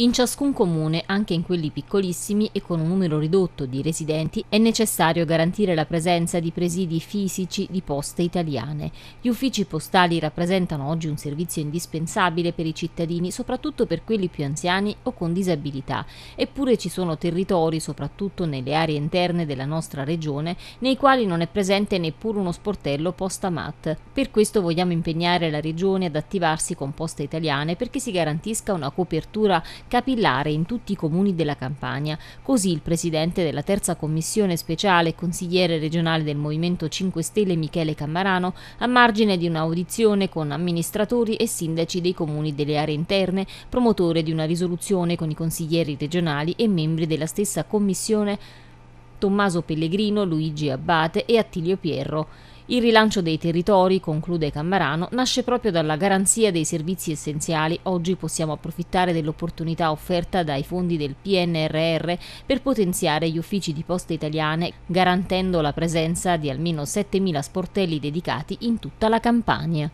In ciascun comune, anche in quelli piccolissimi e con un numero ridotto di residenti, è necessario garantire la presenza di presidi fisici di poste italiane. Gli uffici postali rappresentano oggi un servizio indispensabile per i cittadini, soprattutto per quelli più anziani o con disabilità. Eppure ci sono territori, soprattutto nelle aree interne della nostra regione, nei quali non è presente neppure uno sportello postamat. Per questo vogliamo impegnare la regione ad attivarsi con poste italiane perché si garantisca una copertura capillare in tutti i comuni della Campania. Così il presidente della terza commissione speciale, consigliere regionale del Movimento 5 Stelle Michele Cammarano, a margine di un'audizione con amministratori e sindaci dei comuni delle aree interne, promotore di una risoluzione con i consiglieri regionali e membri della stessa commissione Tommaso Pellegrino, Luigi Abbate e Attilio Pierro. Il rilancio dei territori, conclude Cammarano, nasce proprio dalla garanzia dei servizi essenziali. Oggi possiamo approfittare dell'opportunità offerta dai fondi del PNRR per potenziare gli uffici di poste italiane, garantendo la presenza di almeno 7.000 sportelli dedicati in tutta la Campania.